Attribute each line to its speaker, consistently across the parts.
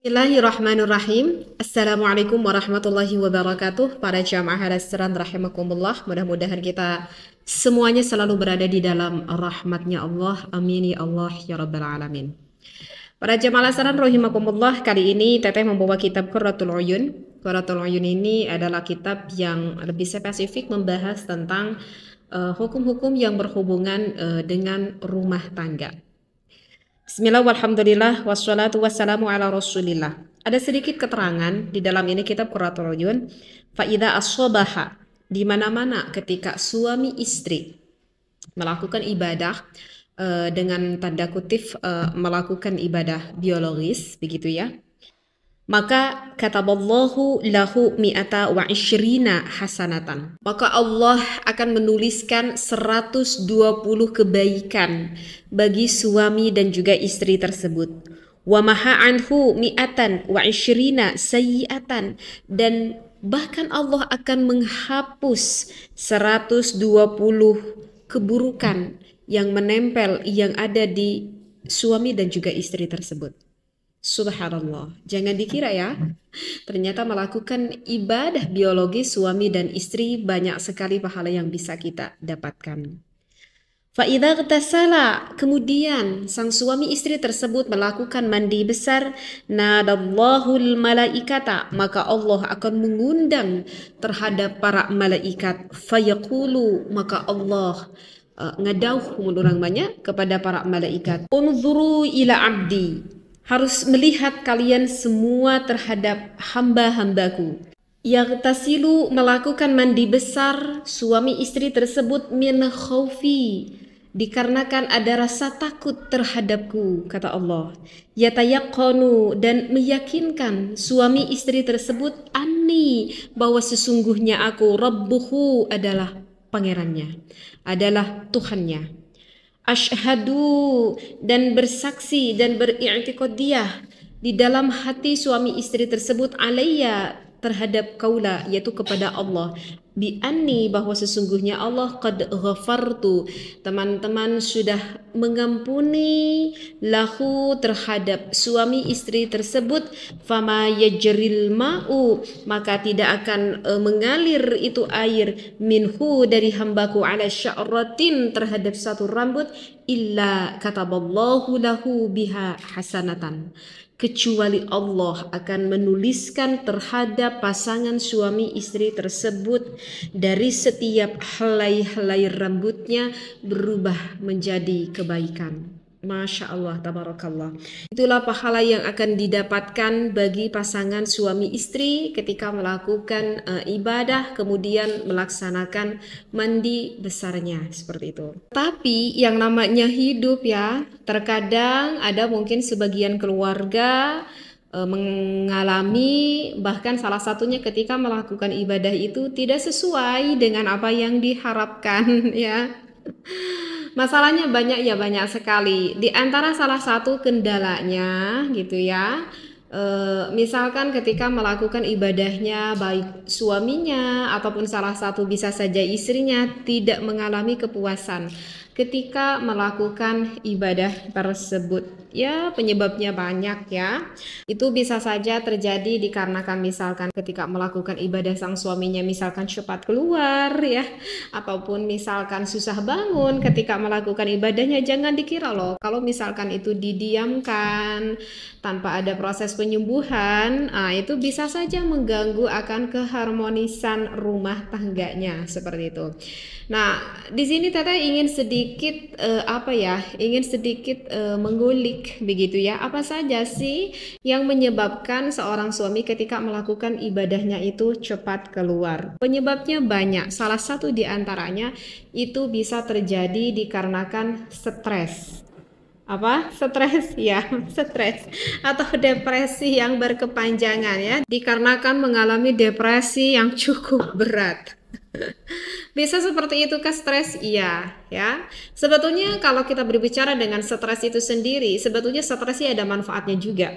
Speaker 1: Bismillahirrahmanirrahim. Assalamualaikum warahmatullahi wabarakatuh. Para jamaah restoran rahimakumullah. Mudah-mudahan kita semuanya selalu berada di dalam rahmatnya Allah. Amin ya Allah ya rabbal alamin. Para jamaah restoran rahimakumullah. Kali ini teteh membawa kitab Qurratul Uyun. Qurratul Uyun ini adalah kitab yang lebih spesifik membahas tentang eh, hukum-hukum uh, yang berhubungan uh, dengan rumah tangga. Bismillah walhamdulillah wassalatu wassalamu ala rasulillah. Ada sedikit keterangan di dalam ini kitab Quratul as-sobaha di mana-mana ketika suami istri melakukan ibadah eh, dengan tanda kutip eh, melakukan ibadah biologis begitu ya maka kata Allahu lahu mi'ata wa ishrina hasanatan. Maka Allah akan menuliskan 120 kebaikan bagi suami dan juga istri tersebut. Wa maha anhu mi'atan wa ishrina sayyiatan. Dan bahkan Allah akan menghapus 120 keburukan yang menempel yang ada di suami dan juga istri tersebut. Subhanallah. Jangan dikira ya, ternyata melakukan ibadah biologi suami dan istri banyak sekali pahala yang bisa kita dapatkan. Fa'idha tasala, kemudian sang suami istri tersebut melakukan mandi besar, nadallahul malaikata, maka Allah akan mengundang terhadap para malaikat, fayaqulu, maka Allah uh, eh, ngadauh mulurang banyak kepada para malaikat. Unzuru ila abdi, harus melihat kalian semua terhadap hamba-hambaku. Yang tasilu melakukan mandi besar suami istri tersebut min khawfi dikarenakan ada rasa takut terhadapku kata Allah Yatayakonu dan meyakinkan suami istri tersebut ani bahwa sesungguhnya aku rabbuhu adalah pangerannya adalah Tuhannya Ashhadu dan bersaksi dan beri'tikadiyah di dalam hati suami istri tersebut alayya terhadap kaula yaitu kepada Allah bi anni bahwa sesungguhnya Allah qad ghafartu teman-teman sudah mengampuni lahu terhadap suami istri tersebut fama yajril ma'u maka tidak akan e, mengalir itu air minhu dari hambaku ala sya'ratin terhadap satu rambut illa kataballahu lahu biha hasanatan kecuali Allah akan menuliskan terhadap pasangan suami istri tersebut dari setiap helai-helai rambutnya berubah menjadi kebaikan. Masya Allah, tabarakallah. Itulah pahala yang akan didapatkan bagi pasangan suami istri ketika melakukan uh, ibadah, kemudian melaksanakan mandi besarnya seperti itu. Tapi yang namanya hidup ya, terkadang ada mungkin sebagian keluarga eh, mengalami bahkan salah satunya ketika melakukan ibadah itu tidak sesuai dengan apa yang diharapkan ya Masalahnya banyak ya banyak sekali. Di antara salah satu kendalanya gitu ya. E, misalkan ketika melakukan ibadahnya baik suaminya ataupun salah satu bisa saja istrinya tidak mengalami kepuasan ketika melakukan ibadah tersebut. Ya, penyebabnya banyak ya. Itu bisa saja terjadi dikarenakan misalkan ketika melakukan ibadah sang suaminya misalkan cepat keluar ya, ataupun misalkan susah bangun ketika melakukan ibadahnya jangan dikira loh kalau misalkan itu didiamkan tanpa ada proses penyembuhan, nah itu bisa saja mengganggu akan keharmonisan rumah tangganya seperti itu. Nah, di sini Teteh ingin sedikit sedikit uh, apa ya, ingin sedikit uh, mengulik begitu ya. Apa saja sih yang menyebabkan seorang suami ketika melakukan ibadahnya itu cepat keluar? Penyebabnya banyak. Salah satu diantaranya itu bisa terjadi dikarenakan stres apa stres ya stres atau depresi yang berkepanjangan ya dikarenakan mengalami depresi yang cukup berat Bisa seperti itu ke stres? Iya, ya. Sebetulnya kalau kita berbicara dengan stres itu sendiri, sebetulnya stresnya ada manfaatnya juga.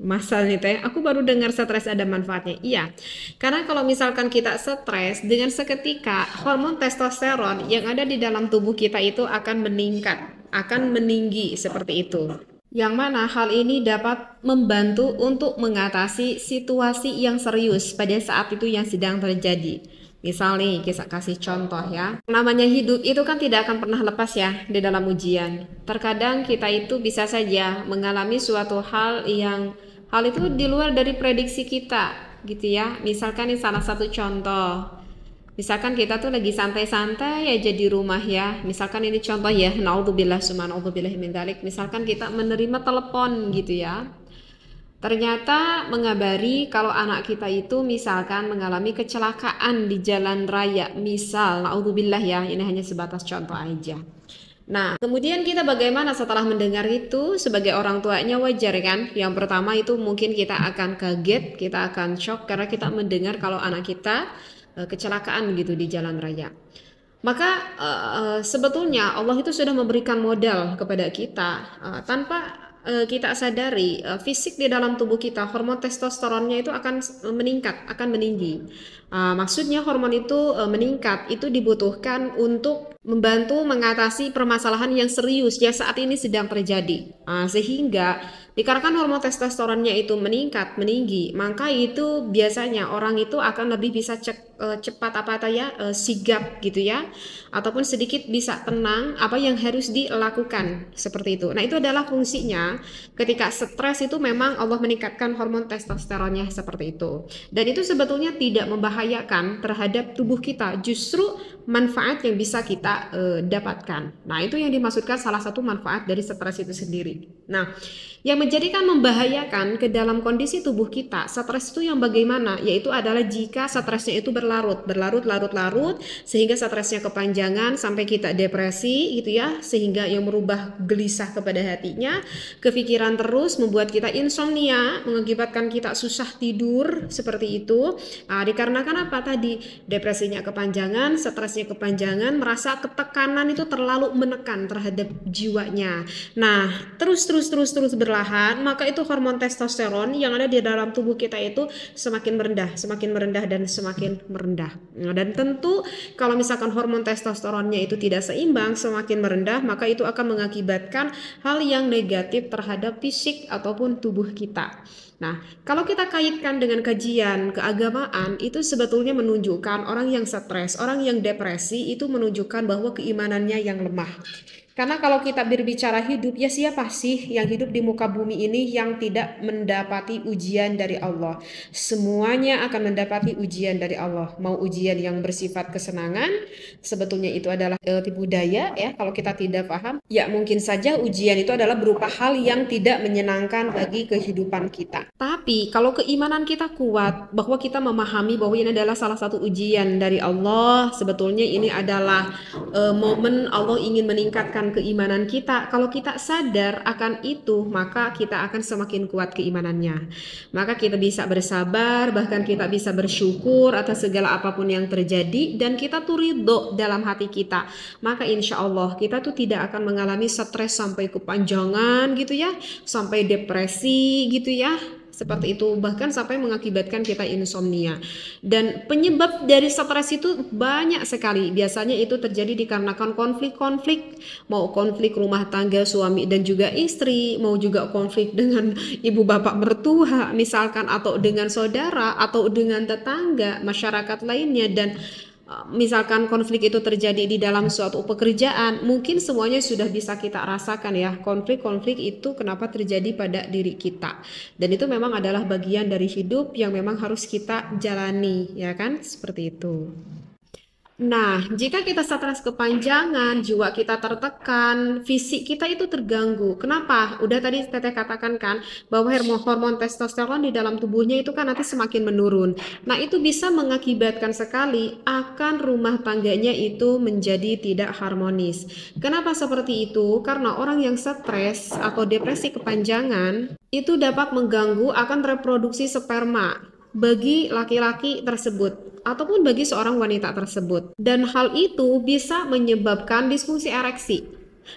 Speaker 1: Masal nih teh, aku baru dengar stres ada manfaatnya. Iya, karena kalau misalkan kita stres dengan seketika hormon testosteron yang ada di dalam tubuh kita itu akan meningkat, akan meninggi seperti itu yang mana hal ini dapat membantu untuk mengatasi situasi yang serius pada saat itu yang sedang terjadi. Misal nih, kisah kasih contoh ya. Namanya hidup itu kan tidak akan pernah lepas ya di dalam ujian. Terkadang kita itu bisa saja mengalami suatu hal yang hal itu di luar dari prediksi kita gitu ya. Misalkan ini salah satu contoh. Misalkan kita tuh lagi santai-santai aja di rumah ya. Misalkan ini contoh ya, naudzubillah suman, naudzubillah min dalik. Misalkan kita menerima telepon gitu ya Ternyata mengabari kalau anak kita itu misalkan mengalami kecelakaan di jalan raya, misal, naudzubillah ya, ini hanya sebatas contoh aja. Nah, kemudian kita bagaimana setelah mendengar itu sebagai orang tuanya wajar kan? Yang pertama itu mungkin kita akan kaget, kita akan shock karena kita mendengar kalau anak kita eh, kecelakaan gitu di jalan raya. Maka e, sebetulnya Allah itu sudah memberikan modal kepada kita e, tanpa Eh, kita sadari eh, fisik di dalam tubuh kita hormon testosteronnya itu akan eh, meningkat akan meninggi ah, maksudnya hormon itu meningkat itu dibutuhkan untuk membantu mengatasi permasalahan yang serius yang saat ini sedang terjadi. Nah, sehingga dikarenakan hormon testosteronnya itu meningkat, meninggi, maka itu biasanya orang itu akan lebih bisa cek, eh, cepat apa ya eh, sigap gitu ya, ataupun sedikit bisa tenang apa yang harus dilakukan seperti itu. Nah itu adalah fungsinya ketika stres itu memang Allah meningkatkan hormon testosteronnya seperti itu. Dan itu sebetulnya tidak membahayakan terhadap tubuh kita, justru manfaat yang bisa kita kita e, dapatkan. Nah, itu yang dimaksudkan salah satu manfaat dari stres itu sendiri. Nah, yang menjadikan membahayakan ke dalam kondisi tubuh kita, stres itu yang bagaimana? Yaitu adalah jika stresnya itu berlarut, berlarut-larut-larut, sehingga stresnya kepanjangan sampai kita depresi gitu ya, sehingga yang merubah gelisah kepada hatinya, kepikiran terus membuat kita insomnia, mengakibatkan kita susah tidur seperti itu. Nah, dikarenakan apa tadi? Depresinya kepanjangan, stresnya kepanjangan, merasa ketekanan itu terlalu menekan terhadap jiwanya. Nah, terus terus terus terus ber perlahan, maka itu hormon testosteron yang ada di dalam tubuh kita itu semakin merendah, semakin merendah dan semakin merendah. Nah, dan tentu kalau misalkan hormon testosteronnya itu tidak seimbang, semakin merendah, maka itu akan mengakibatkan hal yang negatif terhadap fisik ataupun tubuh kita. Nah, kalau kita kaitkan dengan kajian keagamaan, itu sebetulnya menunjukkan orang yang stres, orang yang depresi itu menunjukkan bahwa keimanannya yang lemah. Karena kalau kita berbicara hidup, ya siapa sih yang hidup di muka bumi ini yang tidak mendapati ujian dari Allah? Semuanya akan mendapati ujian dari Allah. Mau ujian yang bersifat kesenangan, sebetulnya itu adalah e, tipu daya ya. Kalau kita tidak paham, ya mungkin saja ujian itu adalah berupa hal yang tidak menyenangkan bagi kehidupan kita. Tapi kalau keimanan kita kuat bahwa kita memahami bahwa ini adalah salah satu ujian dari Allah, sebetulnya ini adalah uh, momen Allah ingin meningkatkan keimanan kita. Kalau kita sadar akan itu, maka kita akan semakin kuat keimanannya. Maka kita bisa bersabar, bahkan kita bisa bersyukur atas segala apapun yang terjadi dan kita tuh ridho dalam hati kita. Maka insya Allah kita tuh tidak akan mengalami stres sampai kepanjangan gitu ya, sampai depresi gitu ya seperti itu bahkan sampai mengakibatkan kita insomnia dan penyebab dari stres itu banyak sekali biasanya itu terjadi dikarenakan konflik-konflik mau konflik rumah tangga suami dan juga istri mau juga konflik dengan ibu bapak mertua misalkan atau dengan saudara atau dengan tetangga masyarakat lainnya dan misalkan konflik itu terjadi di dalam suatu pekerjaan, mungkin semuanya sudah bisa kita rasakan ya, konflik-konflik itu kenapa terjadi pada diri kita. Dan itu memang adalah bagian dari hidup yang memang harus kita jalani, ya kan? Seperti itu. Nah, jika kita stres kepanjangan, jiwa kita tertekan, fisik kita itu terganggu. Kenapa? Udah tadi Teteh katakan kan bahwa hormon testosteron di dalam tubuhnya itu kan nanti semakin menurun. Nah, itu bisa mengakibatkan sekali akan rumah tangganya itu menjadi tidak harmonis. Kenapa seperti itu? Karena orang yang stres atau depresi kepanjangan itu dapat mengganggu akan reproduksi sperma bagi laki-laki tersebut ataupun bagi seorang wanita tersebut. Dan hal itu bisa menyebabkan disfungsi ereksi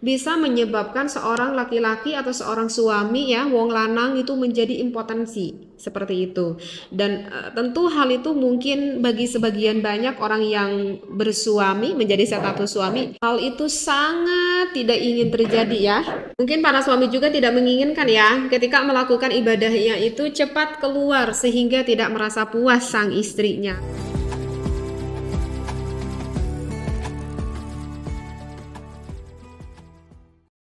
Speaker 1: bisa menyebabkan seorang laki-laki atau seorang suami ya wong lanang itu menjadi impotensi seperti itu dan e, tentu hal itu mungkin bagi sebagian banyak orang yang bersuami menjadi status suami hal itu sangat tidak ingin terjadi ya mungkin para suami juga tidak menginginkan ya ketika melakukan ibadahnya itu cepat keluar sehingga tidak merasa puas sang istrinya.